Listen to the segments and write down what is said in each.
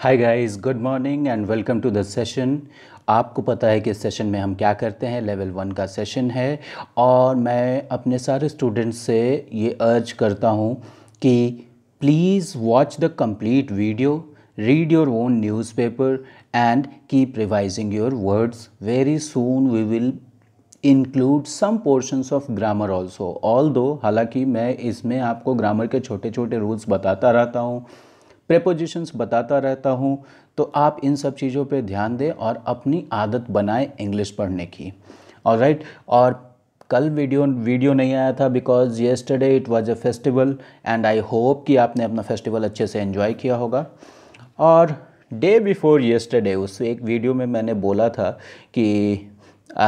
Hi guys good morning and welcome to the session आपको पता है कि इस सेशन में हम क्या करते हैं लेवल वन का सेशन है और मैं अपने सारे स्टूडेंट्स से ये अर्ज करता हूँ कि please watch the complete video read your own newspaper and keep revising your words very soon we will include some portions of grammar also although हालाँकि मैं इसमें आपको ग्रामर के छोटे छोटे रूल्स बताता रहता हूँ प्रेपोजिशंस बताता रहता हूँ तो आप इन सब चीज़ों पे ध्यान दें और अपनी आदत बनाएं इंग्लिश पढ़ने की और राइट और कल वीडियो वीडियो नहीं आया था because yesterday it was a festival and I hope कि आपने अपना फेस्टिवल अच्छे से इन्जॉय किया होगा और डे बिफोर येस्टरडे उस एक वीडियो में मैंने बोला था कि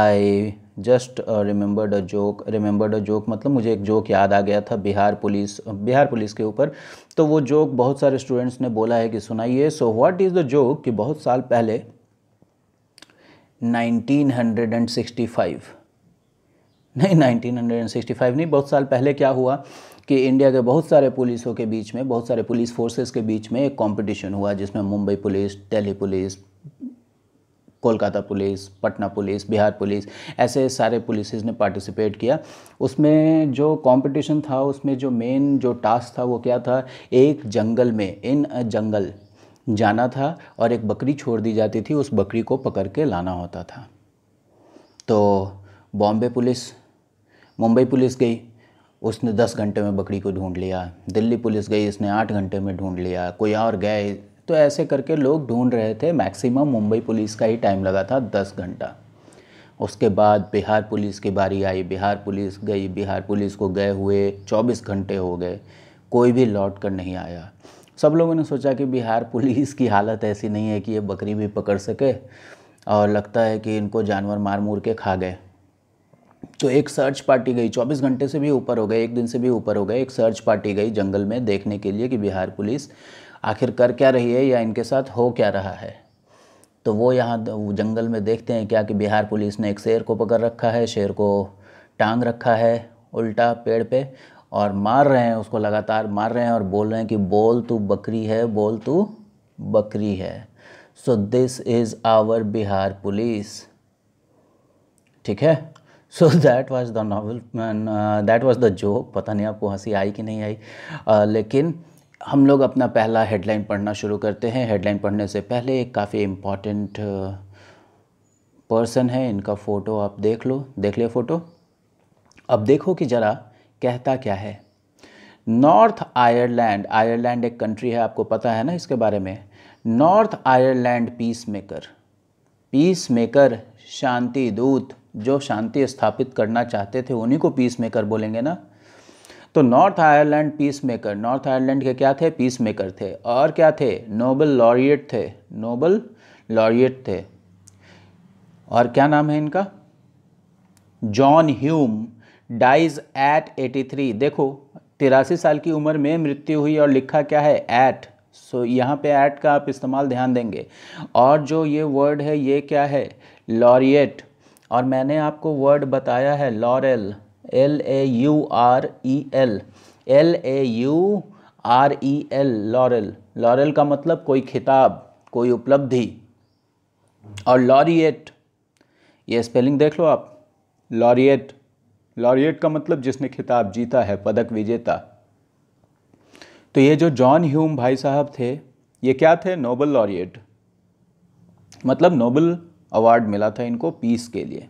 I just remembered a joke remembered a joke मतलब मुझे एक जोक याद आ गया था बिहार पुलिस बिहार पुलिस के ऊपर तो वो जोक बहुत सारे स्टूडेंट्स ने बोला है कि सुनाइए so what is the joke कि बहुत साल पहले 1965 नहीं 1965 नहीं बहुत साल पहले क्या हुआ कि इंडिया के बहुत सारे पुलिसों के बीच में बहुत सारे पुलिस फोर्सेस के बीच में एक कंपटीशन हुआ जिसमें Mumbai police Delhi police Kolkata police Patna police Bihar police ऐसे सारे पुलिस ने पार्टिसिपेट किया उसमें जो कंपटीशन था उसमें जो मेन जो टास्क था वो क्या था एक जंगल में इन अ जंगल जाना था और एक बकरी छोड़ दी जाती थी उस बकरी को पकड़ के लाना होता था तो बॉम्बे पुलिस मुंबई पुलिस गई उसने दस घंटे में बकरी को ढूंढ लिया दिल्ली पुलिस गई इसने आठ घंटे में ढूंढ लिया कोई और गए तो ऐसे करके लोग ढूंढ रहे थे मैक्सिमम मुंबई पुलिस का ही टाइम लगा था दस घंटा उसके बाद बिहार पुलिस की बारी आई बिहार पुलिस गई बिहार पुलिस को गए हुए चौबीस घंटे हो गए कोई भी लौट कर नहीं आया सब लोगों ने सोचा कि बिहार पुलिस की हालत ऐसी नहीं है कि ये बकरी भी पकड़ सके और लगता है कि इनको जानवर मार मूर के खा गए तो एक सर्च पार्टी गई 24 घंटे से भी ऊपर हो गए एक दिन से भी ऊपर हो गए एक सर्च पार्टी गई जंगल में देखने के लिए कि बिहार पुलिस आखिर कर क्या रही है या इनके साथ हो क्या रहा है तो वो यहाँ जंगल में देखते हैं क्या कि बिहार पुलिस ने एक शेर को पकड़ रखा है शेर को टांग रखा है उल्टा पेड़ पे और मार रहे हैं उसको लगातार मार रहे हैं और बोल रहे हैं कि बोल तू बकरी है बोल तू बकरी है so this is our Bihar police ठीक है so that was the novel that was the joke पता नहीं आपको हंसी आई कि नहीं आई uh, लेकिन हम लोग अपना पहला हेडलाइन पढ़ना शुरू करते हैं हेडलाइन पढ़ने से पहले एक काफ़ी इम्पॉर्टेंट पर्सन है इनका फ़ोटो आप देख लो देख ले फ़ोटो अब देखो कि ज़रा कहता क्या है नॉर्थ आयरलैंड आयरलैंड एक कंट्री है आपको पता है ना इसके बारे में North Ireland peacemaker peacemaker शांति दूत जो शांति स्थापित करना चाहते थे उन्हीं को पीस मेकर बोलेंगे ना तो North Ireland peacemaker North Ireland के क्या थे पीस मेकर थे और क्या थे नोबल लॉरिएट थे नोबल लॉरिएट थे और क्या नाम है इनका जॉन ह्यूम डाइज एट 83 देखो तिरासी साल की उम्र में मृत्यु हुई और लिखा क्या है एट सो so, यहाँ पे ऐट का आप इस्तेमाल ध्यान देंगे और जो ये वर्ड है ये क्या है लॉरिएट और मैंने आपको वर्ड बताया है laurel L A U R E L L A U R E L laurel laurel का मतलब कोई खिताब कोई उपलब्धि और लॉरिएट ये स्पेलिंग देख लो आप लॉरिएट लॉरिएट का मतलब जिसने खिताब जीता है पदक विजेता तो ये जो जॉन ह्यूम भाई साहब थे ये क्या थे नोबल लॉरिएट मतलब नोबल अवार्ड मिला था इनको पीस के लिए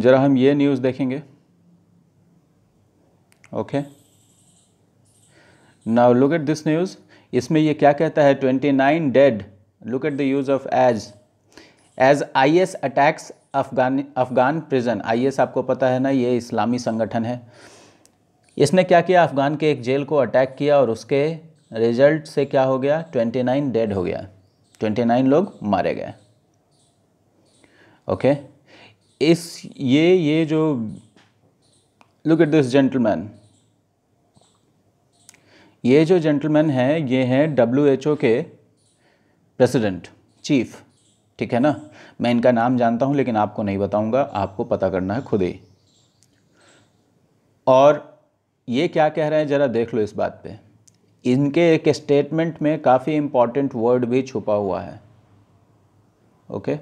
ज़रा हम ये न्यूज़ देखेंगे okay now look at this news इसमें ये क्या कहता है twenty nine dead look at the use of as as I S attacks Afghan Afghan prison I S आपको पता है ना ये इस्लामी संगठन है इसने क्या किया अफगान के एक जेल को अटैक किया और उसके रिजल्ट से क्या हो गया ट्वेंटी नाइन डेड हो गया ट्वेंटी नाइन लोग मारे गए ओके okay? इस ये ये जो लुक एट दिस जेंटलमैन ये जो जेंटलमैन हैं ये हैं डब्ल्यू एच ओ के प्रेसिडेंट चीफ ठीक है ना मैं इनका नाम जानता हूँ लेकिन आपको नहीं बताऊँगा आपको पता करना है खुद ही और ये क्या कह रहे हैं ज़रा देख लो इस बात पे इनके एक स्टेटमेंट में काफ़ी इम्पॉर्टेंट वर्ड भी छुपा हुआ है okay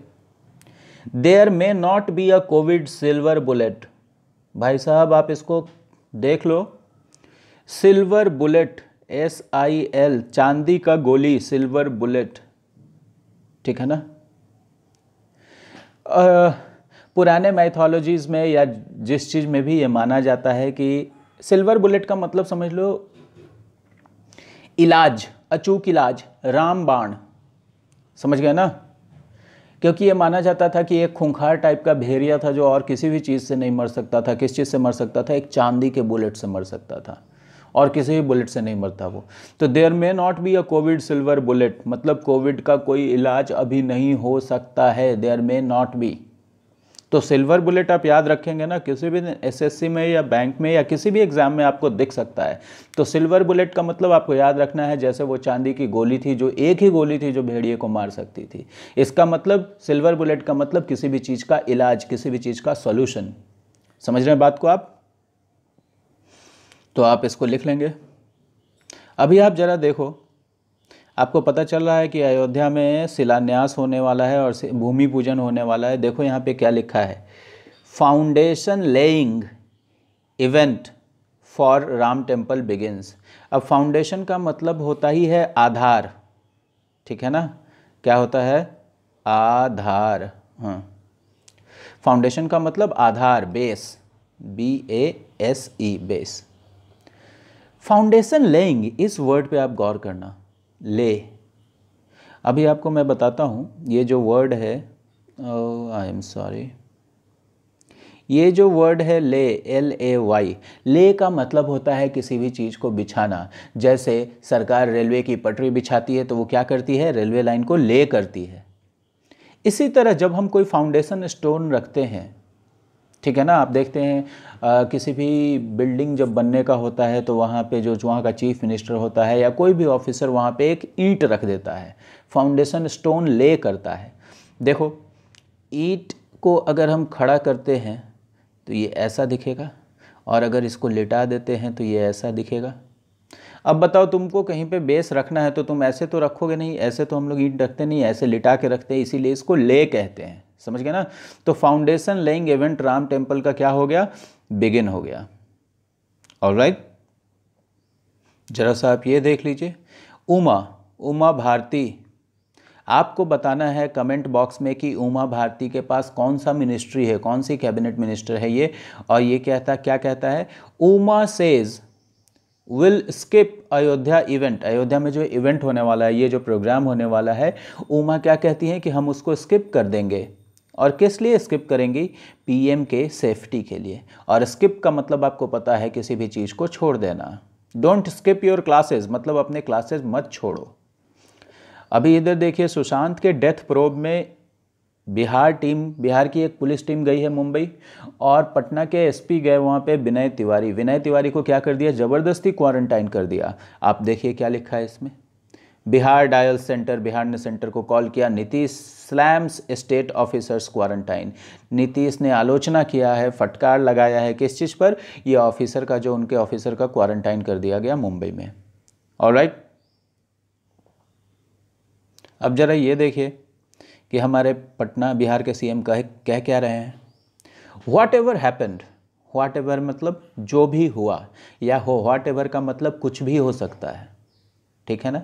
there may not be a COVID silver bullet भाई साहब आप इसको देख लो silver bullet S I L चांदी का गोली सिल्वर बुलेट ठीक है ना आ, पुराने मैथोलॉजीज में या जिस चीज़ में भी ये माना जाता है कि सिल्वर बुलेट का मतलब समझ लो इलाज अचूक इलाज राम बाण समझ गए ना क्योंकि ये माना जाता था कि एक खूंखार टाइप का भेरिया था जो और किसी भी चीज़ से नहीं मर सकता था किस चीज़ से मर सकता था एक चांदी के बुलेट से मर सकता था और किसी भी बुलेट से नहीं मरता वो तो there may not be a COVID silver bullet मतलब कोविड का कोई इलाज अभी नहीं हो सकता है देर मे नॉट बी तो सिल्वर बुलेट आप याद रखेंगे ना किसी भी एसएससी में या बैंक में या किसी भी एग्ज़ाम में आपको दिख सकता है तो सिल्वर बुलेट का मतलब आपको याद रखना है जैसे वो चांदी की गोली थी जो एक ही गोली थी जो भेड़िए को मार सकती थी इसका मतलब सिल्वर बुलेट का मतलब किसी भी चीज़ का इलाज किसी भी चीज़ का सोल्यूशन समझ रहे हैं बात को आप तो आप इसको लिख लेंगे अभी आप ज़रा देखो आपको पता चल रहा है कि अयोध्या में शिलान्यास होने वाला है और भूमि पूजन होने वाला है देखो यहाँ पे क्या लिखा है foundation laying event for Ram temple begins अब फाउंडेशन का मतलब होता ही है आधार ठीक है ना क्या होता है आधार हाँ फाउंडेशन का मतलब आधार base B A S E base foundation laying इस वर्ड पे आप गौर करना ले अभी आपको मैं बताता हूँ ये जो वर्ड है आई एम सॉरी ये जो वर्ड है ले एल ए वाई ले का मतलब होता है किसी भी चीज़ को बिछाना जैसे सरकार रेलवे की पटरी बिछाती है तो वो क्या करती है रेलवे लाइन को ले करती है इसी तरह जब हम कोई फाउंडेशन स्टोन रखते हैं ठीक है ना आप देखते हैं आ, किसी भी बिल्डिंग जब बनने का होता है तो वहाँ पे जो वहाँ का चीफ मिनिस्टर होता है या कोई भी ऑफिसर वहाँ पे एक ईंट रख देता है फाउंडेशन स्टोन ले करता है देखो ईट को अगर हम खड़ा करते हैं तो ये ऐसा दिखेगा और अगर इसको लिटा देते हैं तो ये ऐसा दिखेगा अब बताओ तुमको कहीं पे बेस रखना है तो तुम ऐसे तो रखोगे नहीं ऐसे तो हम लोग ईट रखते नहीं ऐसे लिटा के रखते हैं इसीलिए इसको ले कहते हैं समझ गए ना तो foundation laying event Ram temple का क्या हो गया बिगिन हो गया और राइट जरा सा आप ये देख लीजिए उमा उमा भारती आपको बताना है कमेंट बॉक्स में कि उमा भारती के पास कौन सा मिनिस्ट्री है कौन सी कैबिनेट मिनिस्टर है ये और ये कहता क्या कहता है Uma says will skip Ayodhya event Ayodhya में जो इवेंट होने वाला है ये जो प्रोग्राम होने वाला है उमा क्या कहती हैं कि हम उसको स्किप कर देंगे और किस लिए स्किप करेंगी पीएम के सेफ्टी के लिए और स्किप का मतलब आपको पता है किसी भी चीज़ को छोड़ देना डोंट स्किप योर क्लासेज मतलब अपने क्लासेज मत छोड़ो अभी इधर देखिए सुशांत के डेथ प्रोब में बिहार टीम बिहार की एक पुलिस टीम गई है मुंबई और पटना के एसपी गए वहाँ पे विनय तिवारी विनय तिवारी को क्या कर दिया ज़बरदस्ती क्वारंटाइन कर दिया आप देखिए क्या लिखा है इसमें बिहार डायल सेंटर बिहार ने सेंटर को कॉल किया Nitish slams state officers quarantine Nitish ने आलोचना किया है फटकार लगाया है किस चीज़ पर ये ऑफिसर का जो उनके ऑफिसर का क्वारंटाइन कर दिया गया मुंबई में और राइट अब ज़रा ये देखिए कि हमारे पटना बिहार के सीएम कह कह क्या रहे हैं whatever happened whatever मतलब जो भी हुआ या हो वाट एवर का मतलब कुछ भी हो सकता है ठीक है ना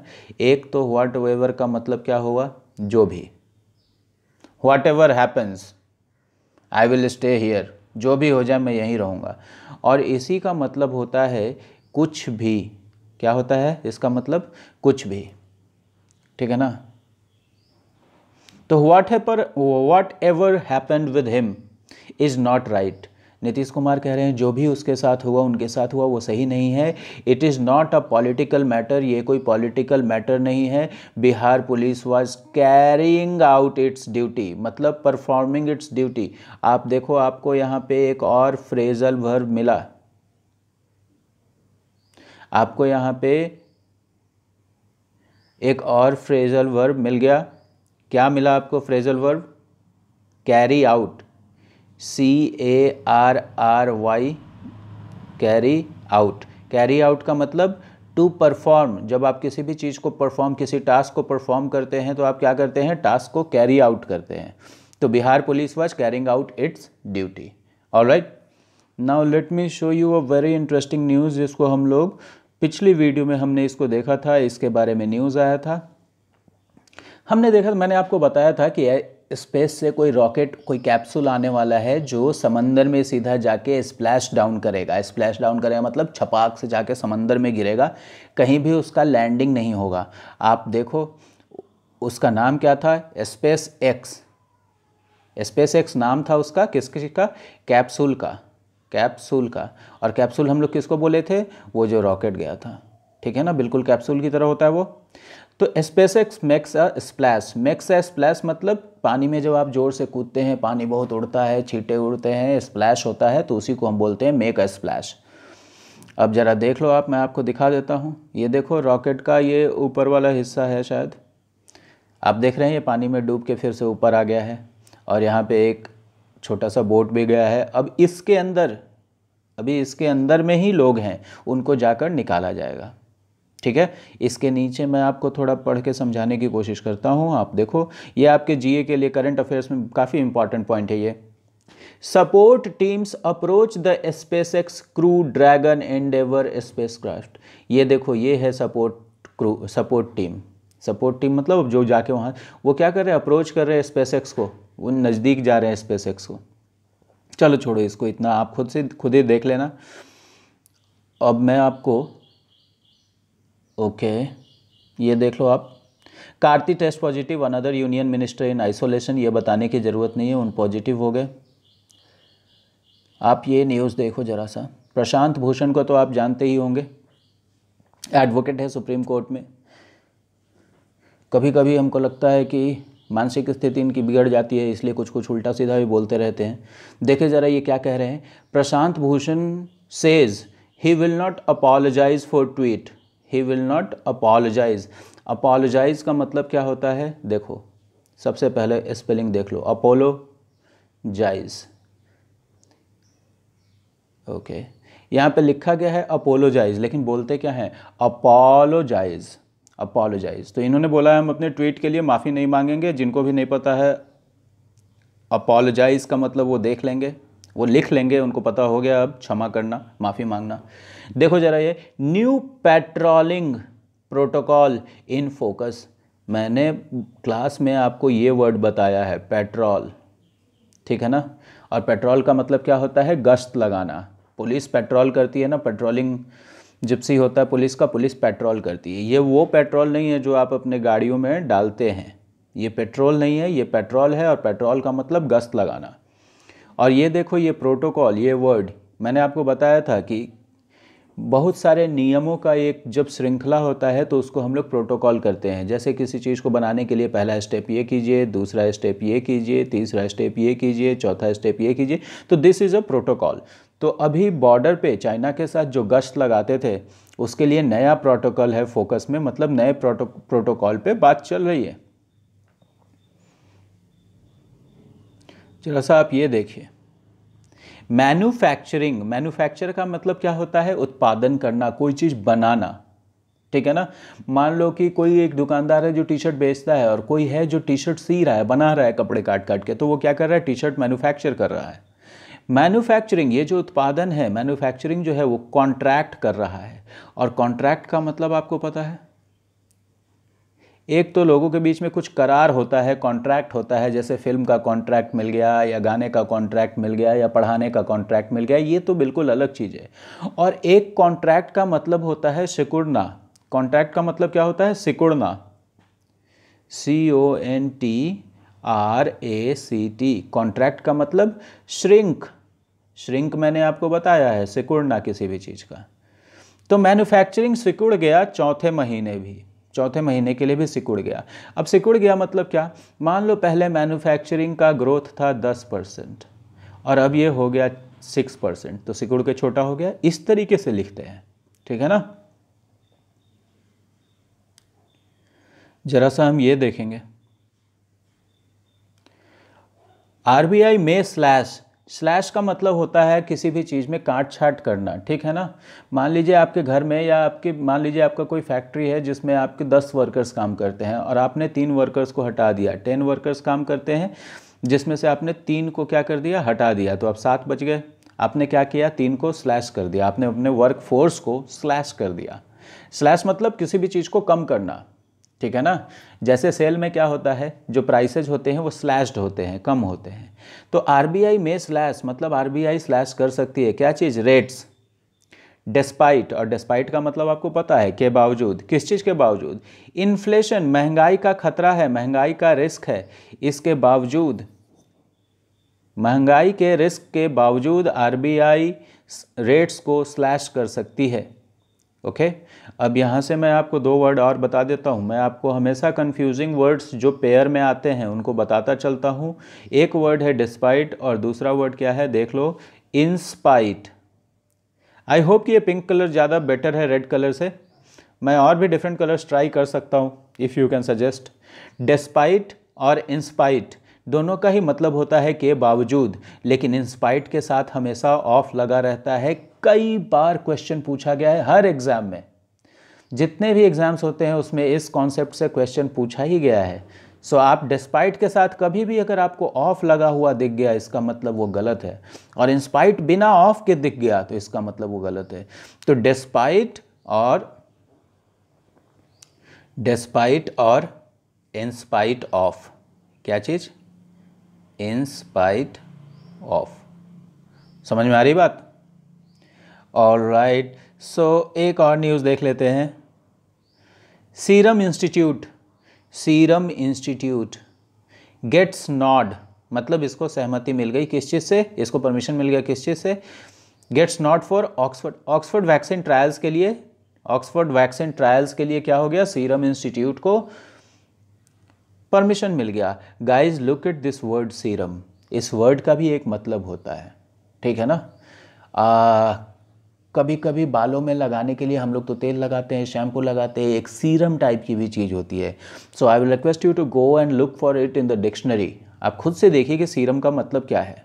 एक तो वाट एवर का मतलब क्या हुआ जो भी whatever happens I will stay here जो भी हो जाए मैं यहीं रहूँगा और इसी का मतलब होता है कुछ भी क्या होता है इसका मतलब कुछ भी ठीक है ना तो वाट है पर whatever happened with him is not right Nitish Kumar कह रहे हैं जो भी उसके साथ हुआ उनके साथ हुआ वो सही नहीं है it is not a political matter ये कोई पॉलिटिकल मैटर नहीं है Bihar police was carrying out its duty मतलब परफॉर्मिंग इट्स ड्यूटी आप देखो आपको यहाँ पे एक और फ्रेजल भर मिला आपको यहाँ पे एक और फ्रेजल वर्ब मिल गया क्या मिला आपको phrasal verb carry out C A R R Y carry out carry out का मतलब टू परफॉर्म जब आप किसी भी चीज़ को परफॉर्म किसी टास्क को परफॉर्म करते हैं तो आप क्या करते हैं टास्क को कैरी आउट करते हैं तो Bihar police was carrying out its duty all right now let me show you a very interesting news जिसको हम लोग पिछली वीडियो में हमने इसको देखा था इसके बारे में न्यूज़ आया था हमने देखा मैंने आपको बताया था कि स्पेस से कोई रॉकेट कोई कैप्सूल आने वाला है जो समंदर में सीधा जाके स्प्लैश डाउन करेगा स्प्लैश डाउन करेगा मतलब छपाक से जाके समंदर में गिरेगा कहीं भी उसका लैंडिंग नहीं होगा आप देखो उसका नाम क्या था स्पेस एक्स स्पेस एक्स नाम था उसका किस किसी का कैप्सूल का कैप्सूल का और कैप्सूल हम लोग किसको बोले थे वो जो रॉकेट गया था ठीक है ना बिल्कुल कैप्सूल की तरह होता है वो तो SpaceX makes a splash makes a splash मतलब पानी में जब आप जोर से कूदते हैं पानी बहुत उड़ता है छीटे उड़ते हैं स्प्लैश होता है तो उसी को हम बोलते हैं मेक अ स्प्लैश अब ज़रा देख लो आप मैं आपको दिखा देता हूँ ये देखो रॉकेट का ये ऊपर वाला हिस्सा है शायद आप देख रहे हैं ये पानी में डूब के फिर से ऊपर आ गया है और यहाँ पे एक छोटा सा बोट भी गया है अब इसके अंदर अभी इसके अंदर में ही लोग हैं उनको जाकर निकाला जाएगा ठीक है इसके नीचे मैं आपको थोड़ा पढ़ के समझाने की कोशिश करता हूँ आप देखो ये आपके जीए के लिए करंट अफेयर्स में काफ़ी इंपॉर्टेंट पॉइंट है ये support teams approach the SpaceX crew Dragon and ever spacecraft ये देखो ये है support crew support team support team मतलब जो जाके वहाँ वो क्या कर रहे हैं अप्रोच कर रहे हैं स्पेस एक्स को वो नज़दीक जा रहे हैं स्पेस एक्स को चलो छोड़ो इसको इतना आप खुद से खुद ही देख लेना अब मैं आपको ओके ये देख लो आप Karti test positive another union minister in isolation ये बताने की ज़रूरत नहीं है उन पॉजिटिव हो गए आप ये न्यूज़ देखो ज़रा सा प्रशांत भूषण को तो आप जानते ही होंगे एडवोकेट है सुप्रीम कोर्ट में कभी कभी हमको लगता है कि मानसिक स्थिति इनकी बिगड़ जाती है इसलिए कुछ कुछ उल्टा सीधा भी बोलते रहते हैं देखे ज़रा ये क्या कह रहे हैं Prashant Bhushan says he will not apologise for tweet he will not apologise apologise का मतलब क्या होता है देखो सबसे पहले स्पेलिंग देख लो अपोलो जाइज ओके यहाँ पे लिखा गया है अपोलोजाइज लेकिन बोलते क्या हैं अपोलोजाइज अपोलोजाइज तो इन्होंने बोला हम अपने ट्वीट के लिए माफ़ी नहीं मांगेंगे जिनको भी नहीं पता है अपोलोजाइज का मतलब वो देख लेंगे वो लिख लेंगे उनको पता हो गया अब क्षमा करना माफ़ी मांगना देखो जरा ये new patrolling protocol in focus मैंने क्लास में आपको ये वर्ड बताया है पेट्रोल ठीक है ना और पेट्रोल का मतलब क्या होता है गश्त लगाना पुलिस पेट्रोल करती है ना पेट्रोलिंग जिप्सी होता है पुलिस का पुलिस पेट्रोल करती है ये वो पेट्रोल नहीं है जो आप अपने गाड़ियों में डालते हैं ये पेट्रोल नहीं है ये पेट्रोल है और पेट्रोल का मतलब गश्त लगाना और ये देखो ये प्रोटोकॉल ये वर्ड मैंने आपको बताया था कि बहुत सारे नियमों का एक जब श्रृंखला होता है तो उसको हम लोग प्रोटोकॉल करते हैं जैसे किसी चीज़ को बनाने के लिए पहला स्टेप ये कीजिए दूसरा स्टेप ये कीजिए तीसरा स्टेप ये कीजिए चौथा स्टेप ये कीजिए तो दिस इज़ अ प्रोटोकॉल तो अभी बॉर्डर पे चाइना के साथ जो गश्त लगाते थे उसके लिए नया प्रोटोकॉल है फोकस में मतलब नए प्रोटो प्रोटोकॉल पर बात चल रही है जरा सा आप ये देखिए मैन्युफैक्चरिंग मैन्युफैक्चर का मतलब क्या होता है उत्पादन करना कोई चीज़ बनाना ठीक है ना मान लो कि कोई एक दुकानदार है जो टी शर्ट बेचता है और कोई है जो टी शर्ट सी रहा है बना रहा है कपड़े काट काट के तो वो क्या कर रहा है टी शर्ट मैन्युफैक्चर कर रहा है मैन्युफैक्चरिंग ये जो उत्पादन है मैन्युफैक्चरिंग जो है वो कॉन्ट्रैक्ट कर रहा है और कॉन्ट्रैक्ट का मतलब आपको पता है एक तो लोगों के बीच में कुछ करार होता है कॉन्ट्रैक्ट होता है जैसे फिल्म का कॉन्ट्रैक्ट मिल गया या गाने का कॉन्ट्रैक्ट मिल गया या पढ़ाने का कॉन्ट्रैक्ट मिल गया ये तो बिल्कुल अलग चीज़ है और एक कॉन्ट्रैक्ट का मतलब होता है सिकुड़ना कॉन्ट्रैक्ट का मतलब क्या होता है सिकुड़ना C O N T R A C T contract का मतलब श्रिंक श्रिंक मैंने आपको बताया है सिकुड़ना किसी भी चीज़ का तो मैन्युफैक्चरिंग सिकुड़ गया चौथे महीने भी चौथे महीने के लिए भी सिकुड़ गया अब सिकुड़ गया मतलब क्या मान लो पहले मैन्युफैक्चरिंग का ग्रोथ था दस परसेंट और अब ये हो गया सिक्स परसेंट तो सिकुड़ के छोटा हो गया इस तरीके से लिखते हैं ठीक है ना जरा सा हम ये देखेंगे आरबीआई में स्लैश स्लैश का मतलब होता है किसी भी चीज़ में काट छाट करना ठीक है ना मान लीजिए आपके घर में या आपके मान लीजिए आपका कोई फैक्ट्री है जिसमें आपके दस वर्कर्स काम करते हैं और आपने तीन वर्कर्स को हटा दिया टेन वर्कर्स काम करते हैं जिसमें से आपने तीन को क्या कर दिया हटा दिया तो आप सात बच गए आपने क्या किया तीन को स्लैश कर दिया आपने अपने वर्क फोर्स को स्लैश कर दिया स्लैश मतलब किसी भी चीज़ को कम करना ठीक है ना जैसे सेल में क्या होता है जो प्राइसेज होते हैं वो स्लैश्ड होते हैं कम होते हैं तो आरबीआई में स्लैश मतलब आरबीआई स्लैश कर सकती है क्या चीज़ रेट्स डेस्पाइट और डेस्पाइट का मतलब आपको पता है के बावजूद किस चीज़ के बावजूद इन्फ्लेशन महंगाई का खतरा है महंगाई का रिस्क है इसके बावजूद महंगाई के रिस्क के बावजूद आरबीआई रेट्स को स्लैश कर सकती है ओके okay? अब यहाँ से मैं आपको दो वर्ड और बता देता हूँ मैं आपको हमेशा कंफ्यूजिंग वर्ड्स जो पेयर में आते हैं उनको बताता चलता हूँ एक वर्ड है डिस्पाइट और दूसरा वर्ड क्या है देख लो इंस्पाइट आई होप कि ये पिंक कलर ज़्यादा बेटर है रेड कलर से मैं और भी डिफरेंट कलर्स ट्राई कर सकता हूँ if you can suggest despite और इंस्पाइट दोनों का ही मतलब होता है के बावजूद लेकिन इंस्पाइट के साथ हमेशा ऑफ लगा रहता है कई बार क्वेश्चन पूछा गया है हर एग्ज़ाम में जितने भी एग्ज़ाम्स होते हैं उसमें इस कॉन्सेप्ट से क्वेश्चन पूछा ही गया है सो so, आप डिस्पाइट के साथ कभी भी अगर आपको ऑफ लगा हुआ दिख गया इसका मतलब वो गलत है और इंस्पाइट बिना ऑफ के दिख गया तो इसका मतलब वो गलत है तो डिस्पाइट और डिस्पाइट और इंस्पाइट ऑफ क्या चीज़ इंस्पाइट ऑफ समझ में आ रही बात ऑल राइट सो एक और न्यूज़ देख लेते हैं Serum Institute Serum Institute gets nod मतलब इसको सहमति मिल गई किस चीज़ से इसको परमिशन मिल गया किस चीज़ से gets nod for Oxford Oxford vaccine trials के लिए ऑक्सफोर्ड वैक्सीन ट्रायल्स के लिए क्या हो गया सीरम इंस्टीट्यूट को परमिशन मिल गया guys look at this word serum इस वर्ड का भी एक मतलब होता है ठीक है ना कभी कभी बालों में लगाने के लिए हम लोग तो तेल लगाते हैं शैम्पू लगाते हैं एक सीरम टाइप की भी चीज़ होती है so I will request you to go and look for it in the dictionary आप खुद से देखिए कि सीरम का मतलब क्या है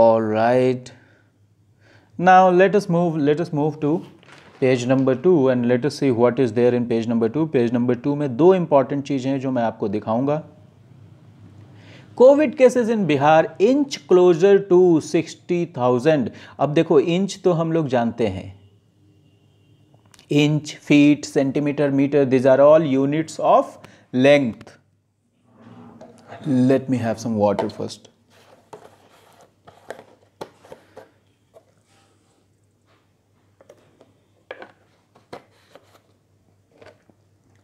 और right now let move let move to page number two and let see what is there in page number two page number two में दो इंपॉर्टेंट चीज़ें हैं जो मैं आपको दिखाऊंगा covid cases in Bihar inch closer to sixty thousand अब देखो इंच तो हम लोग जानते हैं inch feet centimetre metre these are all units of length let me have some water first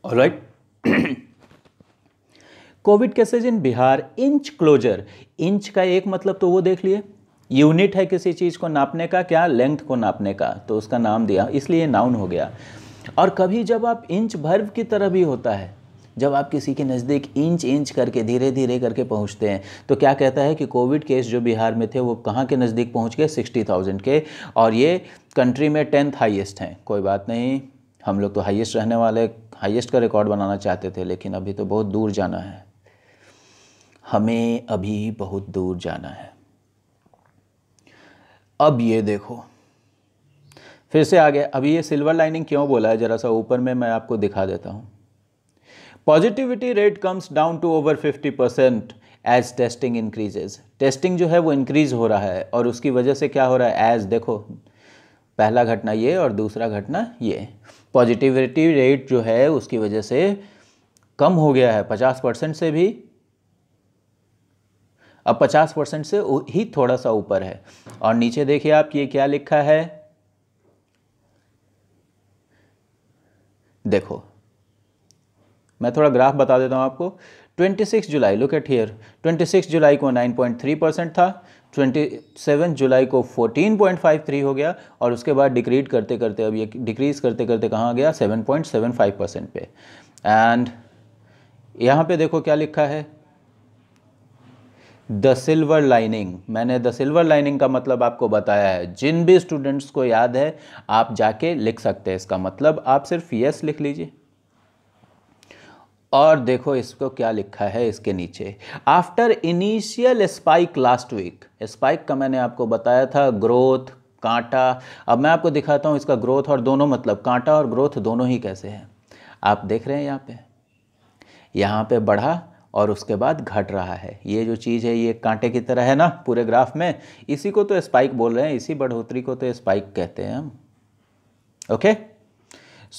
all right covid cases in Bihar inch closer inch का एक मतलब तो वो देख लिए यूनिट है किसी चीज़ को नापने का क्या लेंथ को नापने का तो उसका नाम दिया इसलिए नाउन हो गया और कभी जब आप इंच भर्व की तरह भी होता है जब आप किसी के नज़दीक इंच इंच करके धीरे धीरे करके पहुंचते हैं तो क्या कहता है कि कोविड केस जो बिहार में थे वो कहाँ के नज़दीक पहुंच गए सिक्सटी थाउजेंड के और ये कंट्री में टेंथ हाईएस्ट हैं कोई बात नहीं हम लोग तो हाईएस्ट रहने वाले हाईएस्ट का रिकॉर्ड बनाना चाहते थे लेकिन अभी तो बहुत दूर जाना है हमें अभी बहुत दूर जाना है अब ये देखो फिर से आ गया अभी ये सिल्वर लाइनिंग क्यों बोला है ज़रा सा ऊपर में मैं आपको दिखा देता हूं positivity rate comes down to over 50 percent as testing increases testing जो है वो इंक्रीज हो रहा है और उसकी वजह से क्या हो रहा है एज देखो पहला घटना ये और दूसरा घटना ये पॉजिटिविटी रेट जो है उसकी वजह से कम हो गया है 50 परसेंट से भी अब 50 परसेंट से ही थोड़ा सा ऊपर है और नीचे देखिए आप ये क्या लिखा है देखो मैं थोड़ा ग्राफ बता देता हूँ आपको 26 जुलाई लुक एट हियर 26 जुलाई को 9.3 परसेंट था 27 जुलाई को 14.53 हो गया और उसके बाद डिक्रीड करते करते अब ये डिक्रीज करते करते कहाँ गया 7.75 परसेंट पे एंड यहाँ पे देखो क्या लिखा है द सिल्वर लाइनिंग मैंने द सिल्वर लाइनिंग का मतलब आपको बताया है जिन भी स्टूडेंट्स को याद है आप जाके लिख सकते हैं इसका मतलब आप सिर्फ यस लिख लीजिए और देखो इसको क्या लिखा है इसके नीचे after initial spike last week spike का मैंने आपको बताया था ग्रोथ कांटा अब मैं आपको दिखाता हूँ इसका ग्रोथ और दोनों मतलब कांटा और ग्रोथ दोनों ही कैसे हैं आप देख रहे हैं यहाँ पे यहाँ पे बढ़ा और उसके बाद घट रहा है ये जो चीज़ है ये कांटे की तरह है ना पूरे ग्राफ में इसी को तो स्पाइक बोल रहे हैं इसी बढ़ोतरी को तो स्पाइक कहते हैं हम okay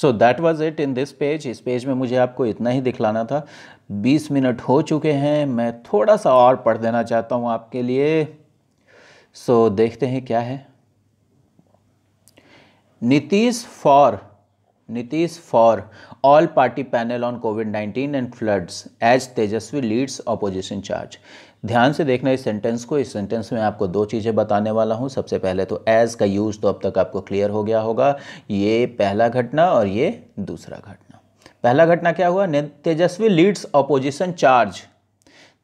so that was it in this page इस पेज में मुझे आपको इतना ही दिखलाना था 20 मिनट हो चुके हैं मैं थोड़ा सा और पढ़ देना चाहता हूँ आपके लिए सो so, देखते हैं क्या है Nitish for Nitish for all party panel on covid 19 and floods as Tejashwi leads opposition charge ध्यान से देखना इस सेंटेंस को इस सेंटेंस में आपको दो चीज़ें बताने वाला हूं सबसे पहले तो एज का यूज़ तो अब तक आपको क्लियर हो गया होगा ये पहला घटना और ये दूसरा घटना पहला घटना क्या हुआ तेजस्वी लीड्स अपोजिशन चार्ज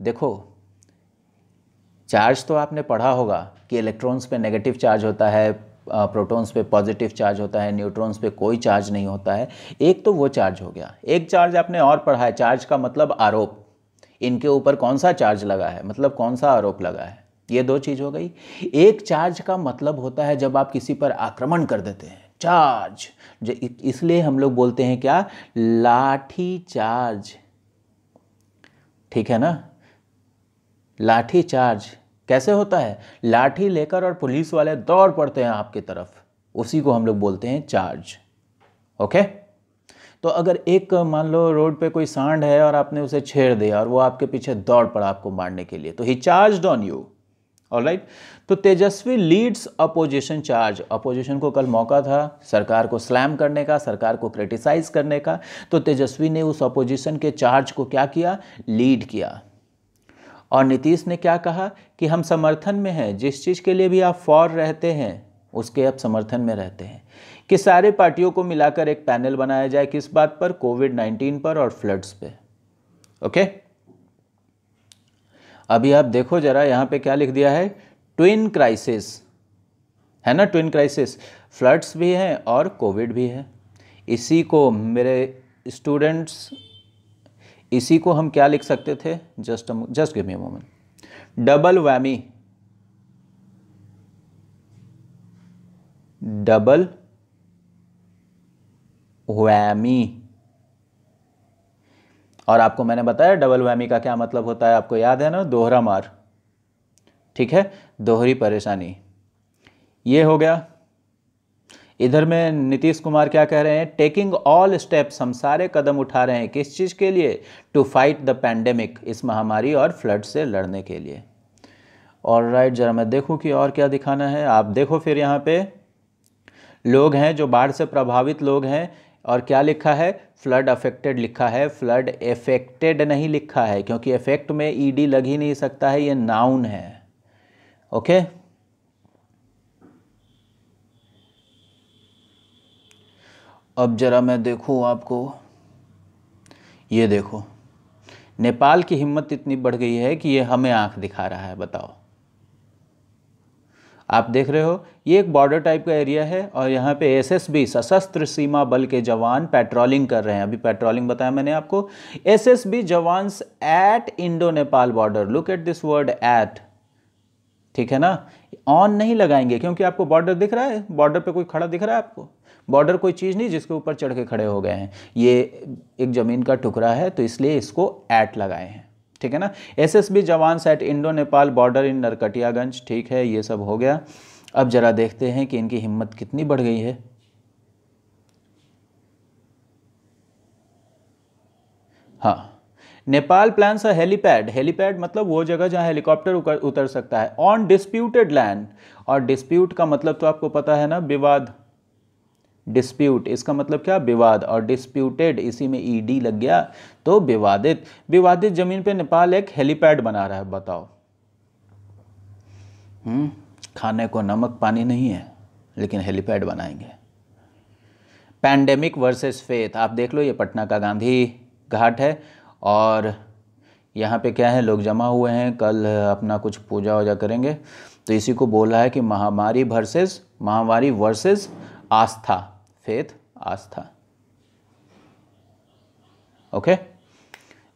देखो चार्ज तो आपने पढ़ा होगा कि इलेक्ट्रॉन्स पे नेगेटिव चार्ज होता है प्रोटॉन्स पे पॉजिटिव चार्ज होता है न्यूट्रॉन्स पे कोई चार्ज नहीं होता है एक तो वो चार्ज हो गया एक चार्ज आपने और पढ़ा है चार्ज का मतलब आरोप इनके ऊपर कौन सा चार्ज लगा है मतलब कौन सा आरोप लगा है ये दो चीज़ हो गई एक चार्ज का मतलब होता है जब आप किसी पर आक्रमण कर देते हैं चार्ज इसलिए हम लोग बोलते हैं क्या लाठी चार्ज ठीक है ना लाठी चार्ज कैसे होता है लाठी लेकर और पुलिस वाले दौड़ पड़ते हैं आपकी तरफ उसी को हम लोग बोलते हैं चार्ज ओके तो अगर एक मान लो रोड पे कोई सांड है और आपने उसे छेड़ दिया और वो आपके पीछे दौड़ पड़ा आपको मारने के लिए तो ही charge on you all right तो Tejashwi leads opposition charge opposition को कल मौका था सरकार को स्लैम करने का सरकार को क्रिटिसाइज करने का तो तेजस्वी ने उस अपोजिशन के चार्ज को क्या किया लीड किया और नीतीश ने क्या कहा कि हम समर्थन में हैं जिस चीज़ के लिए भी आप फॉर रहते हैं उसके अब समर्थन में रहते हैं कि सारे पार्टियों को मिलाकर एक पैनल बनाया जाए किस बात पर कोविड नाइन्टीन पर और फ्लड्स पे ओके अभी आप देखो जरा यहाँ पे क्या लिख दिया है ट्विन क्राइसिस है ना ट्विन क्राइसिस फ्लड्स भी हैं और कोविड भी है इसी को मेरे स्टूडेंट्स इसी को हम क्या लिख सकते थे just just give me moment double whammy double whammy और आपको मैंने बताया डबल वैमी का क्या मतलब होता है आपको याद है ना दोहरा मार ठीक है दोहरी परेशानी ये हो गया इधर में नीतीश कुमार क्या कह रहे हैं टेकिंग ऑल स्टेप्स हम सारे कदम उठा रहे हैं किस चीज़ के लिए टू फाइट द पैंडेमिक इस महामारी और फ्लड से लड़ने के लिए और राइट ज़रा मैं देखूँ कि और क्या दिखाना है आप देखो फिर यहाँ पे लोग हैं जो बाढ़ से प्रभावित लोग हैं और क्या लिखा है फ्लड अफेक्टेड लिखा है फ्लड एफेक्टेड नहीं लिखा है क्योंकि इफेक्ट में ईडी e लग ही नहीं सकता है ये नाउन है ओके okay? अब ज़रा मैं देखूँ आपको ये देखो नेपाल की हिम्मत इतनी बढ़ गई है कि ये हमें आंख दिखा रहा है बताओ आप देख रहे हो ये एक बॉर्डर टाइप का एरिया है और यहाँ पे एसएसबी सशस्त्र सीमा बल के जवान पेट्रोलिंग कर रहे हैं अभी पेट्रोलिंग बताया मैंने आपको SSB jawans at Indo Nepal border look at this word at ठीक है ना ऑन नहीं लगाएंगे क्योंकि आपको बॉर्डर दिख रहा है बॉर्डर पे कोई खड़ा दिख रहा है आपको बॉर्डर कोई चीज़ नहीं जिसके ऊपर चढ़ के खड़े हो गए हैं ये एक ज़मीन का टुकड़ा है तो इसलिए इसको ऐट लगाए हैं ठीक है ना SSB jawan set Indo Nepal border in Narkatiaganj ठीक है ये सब हो गया अब जरा देखते हैं कि इनकी हिम्मत कितनी बढ़ गई है हाँ नेपाल प्लान सा हेलीपैड हेलीपैड मतलब वो जगह जहाँ हेलीकॉप्टर उतर सकता है ऑन डिस्प्यूटेड लैंड और डिस्प्यूट का मतलब तो आपको पता है ना विवाद डिस्प्यूट इसका मतलब क्या विवाद और डिस्प्यूटेड इसी में ईडी e लग गया तो विवादित विवादित जमीन पे नेपाल एक हेलीपैड बना रहा है बताओ हम्म खाने को नमक पानी नहीं है लेकिन हेलीपैड बनाएंगे पैंडेमिक वर्सेस फेथ आप देख लो ये पटना का गांधी घाट है और यहाँ पे क्या है लोग जमा हुए हैं कल अपना कुछ पूजा वूजा करेंगे तो इसी को बोला है कि महामारी वर्सेस महामारी वर्सेस आस्था फेथ आस्था ओके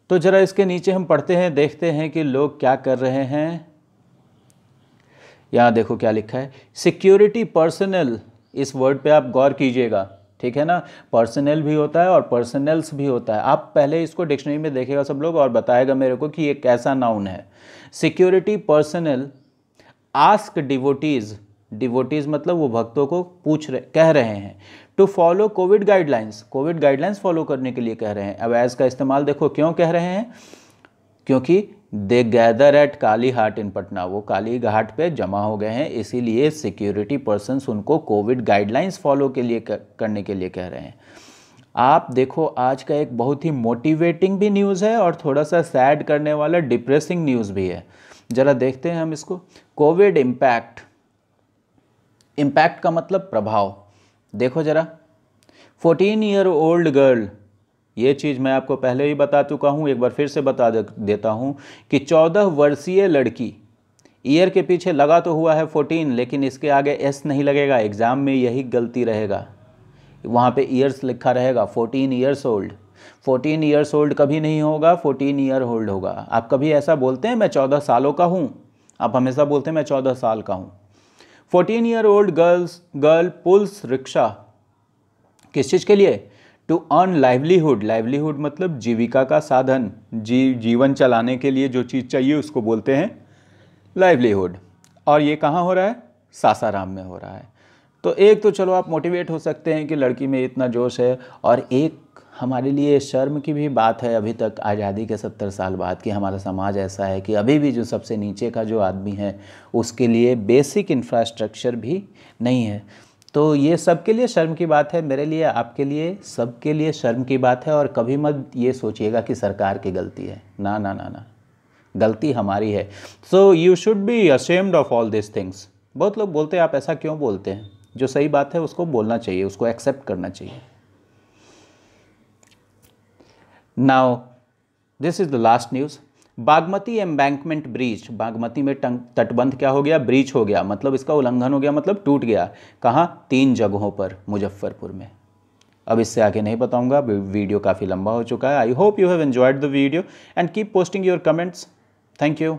तो जरा इसके नीचे हम पढ़ते हैं देखते हैं कि लोग क्या कर रहे हैं यहां देखो क्या लिखा है सिक्योरिटी पर्सनल इस वर्ड पे आप गौर कीजिएगा ठीक है ना पर्सनल भी होता है और पर्सनल्स भी होता है आप पहले इसको डिक्शनरी में देखेगा सब लोग और बताएगा मेरे को कि ये कैसा नाउन है security personnel ask devotees devotees मतलब वो भक्तों को पूछ रहे कह रहे हैं to follow covid guidelines covid guidelines follow करने के लिए कह रहे हैं अब एज का इस्तेमाल देखो क्यों कह रहे हैं क्योंकि they gather at Kali Ghat in Patna वो काली घाट पे जमा हो गए हैं इसीलिए सिक्योरिटी पर्सन उनको कोविड गाइडलाइंस फॉलो के लिए करने के लिए कह रहे हैं आप देखो आज का एक बहुत ही मोटिवेटिंग भी न्यूज़ है और थोड़ा सा सैड करने वाला डिप्रेसिंग न्यूज़ भी है ज़रा देखते हैं हम इसको कोविड इम्पैक्ट इम्पैक्ट का मतलब प्रभाव देखो ज़रा फोर्टीन ईयर ओल्ड गर्ल ये चीज़ मैं आपको पहले ही बता चुका हूँ एक बार फिर से बता देता हूँ कि चौदह वर्षीय लड़की ईयर के पीछे लगा तो हुआ है फोर्टीन लेकिन इसके आगे एस नहीं लगेगा एग्ज़ाम में यही गलती रहेगा वहाँ पे ईयर्स लिखा रहेगा fourteen years old fourteen years old कभी नहीं होगा फोर्टीन ईयर ओल्ड होगा आप कभी ऐसा बोलते हैं मैं चौदह सालों का हूँ आप हमेशा बोलते हैं मैं चौदह साल का हूँ fourteen year old girls girl pulls rickshaw किस चीज़ के लिए टू अर्न लाइवलीहुड लाइवलीहुड मतलब जीविका का साधन जी जीवन चलाने के लिए जो चीज़ चाहिए उसको बोलते हैं लाइवलीहुड और ये कहाँ हो रहा है सासाराम में हो रहा है तो एक तो चलो आप मोटिवेट हो सकते हैं कि लड़की में इतना जोश है और एक हमारे लिए शर्म की भी बात है अभी तक आज़ादी के सत्तर साल बाद कि हमारा समाज ऐसा है कि अभी भी जो सबसे नीचे का जो आदमी है उसके लिए बेसिक इंफ्रास्ट्रक्चर भी नहीं है तो ये सबके लिए शर्म की बात है मेरे लिए आपके लिए सबके लिए शर्म की बात है और कभी मत ये सोचिएगा कि सरकार की गलती है ना ना ना ना गलती हमारी है so you should be ashamed of all this things बहुत लोग बोलते हैं आप ऐसा क्यों बोलते हैं जो सही बात है उसको बोलना चाहिए उसको एक्सेप्ट करना चाहिए now this is the last news Bagmati embankment bridge Bagmati में तटबंध क्या हो गया ब्रिज हो गया मतलब इसका उल्लंघन हो गया मतलब टूट गया कहाँ तीन जगहों पर मुजफ्फरपुर में अब इससे आगे नहीं बताऊंगा वीडियो काफ़ी लंबा हो चुका है I hope you have enjoyed the video and keep posting your comments thank you